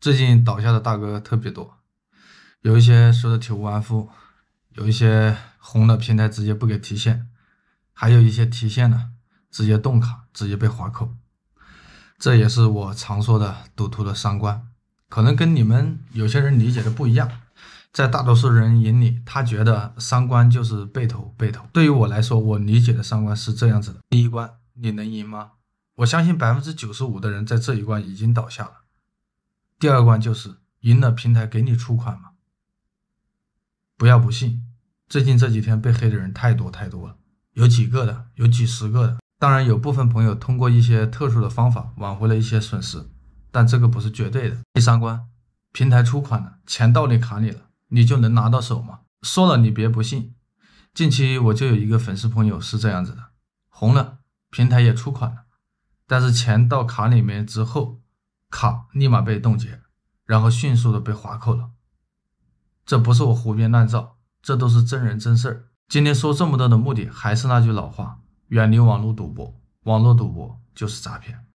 最近倒下的大哥特别多，有一些输的体无完肤，有一些红的平台直接不给提现，还有一些提现的直接冻卡，直接被划扣。这也是我常说的赌徒的三观，可能跟你们有些人理解的不一样。在大多数人眼里，他觉得三观就是被投被投。对于我来说，我理解的三观是这样子的：第一关，你能赢吗？我相信百分之九十五的人在这一关已经倒下了。第二关就是赢了，平台给你出款吗？不要不信，最近这几天被黑的人太多太多了，有几个的，有几十个的。当然，有部分朋友通过一些特殊的方法挽回了一些损失，但这个不是绝对的。第三关，平台出款了，钱到你卡里了，你就能拿到手吗？说了你别不信，近期我就有一个粉丝朋友是这样子的，红了，平台也出款了，但是钱到卡里面之后。卡立马被冻结，然后迅速的被划扣了。这不是我胡编乱造，这都是真人真事儿。今天说这么多的目的，还是那句老话：远离网络赌博，网络赌博就是诈骗。